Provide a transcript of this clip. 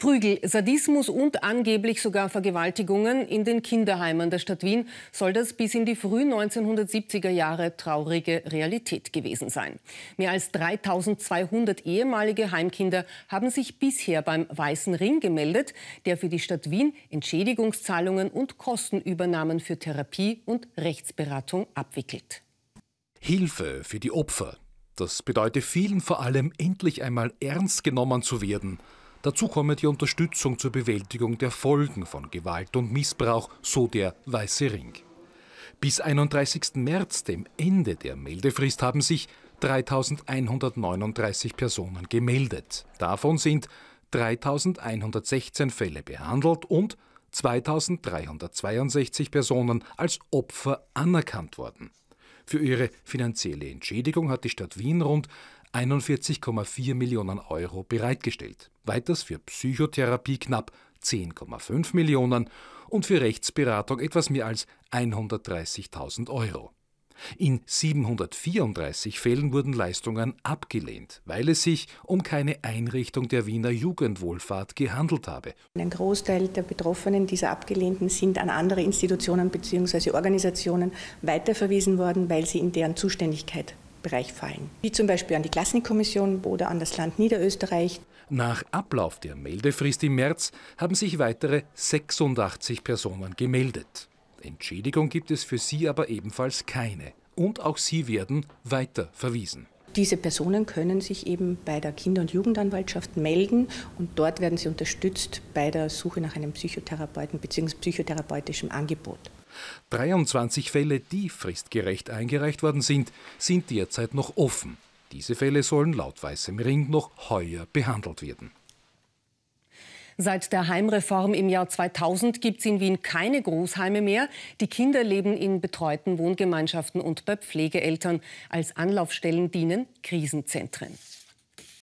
Prügel, Sadismus und angeblich sogar Vergewaltigungen in den Kinderheimen der Stadt Wien soll das bis in die frühen 1970er Jahre traurige Realität gewesen sein. Mehr als 3200 ehemalige Heimkinder haben sich bisher beim Weißen Ring gemeldet, der für die Stadt Wien Entschädigungszahlungen und Kostenübernahmen für Therapie und Rechtsberatung abwickelt. Hilfe für die Opfer. Das bedeutet vielen vor allem endlich einmal ernst genommen zu werden Dazu komme die Unterstützung zur Bewältigung der Folgen von Gewalt und Missbrauch, so der Weiße Ring. Bis 31. März, dem Ende der Meldefrist, haben sich 3.139 Personen gemeldet. Davon sind 3.116 Fälle behandelt und 2.362 Personen als Opfer anerkannt worden. Für ihre finanzielle Entschädigung hat die Stadt Wien rund 41,4 Millionen Euro bereitgestellt, weiters für Psychotherapie knapp 10,5 Millionen und für Rechtsberatung etwas mehr als 130.000 Euro. In 734 Fällen wurden Leistungen abgelehnt, weil es sich um keine Einrichtung der Wiener Jugendwohlfahrt gehandelt habe. Ein Großteil der Betroffenen dieser Abgelehnten sind an andere Institutionen bzw. Organisationen weiterverwiesen worden, weil sie in deren Zuständigkeit Bereich fallen, wie zum Beispiel an die Klassenkommission oder an das Land Niederösterreich. Nach Ablauf der Meldefrist im März haben sich weitere 86 Personen gemeldet. Entschädigung gibt es für sie aber ebenfalls keine. Und auch sie werden weiter verwiesen. Diese Personen können sich eben bei der Kinder- und Jugendanwaltschaft melden und dort werden sie unterstützt bei der Suche nach einem Psychotherapeuten bzw. psychotherapeutischem Angebot. 23 Fälle, die fristgerecht eingereicht worden sind, sind derzeit noch offen. Diese Fälle sollen laut Weißem Ring noch heuer behandelt werden. Seit der Heimreform im Jahr 2000 gibt es in Wien keine Großheime mehr. Die Kinder leben in betreuten Wohngemeinschaften und bei Pflegeeltern. Als Anlaufstellen dienen Krisenzentren.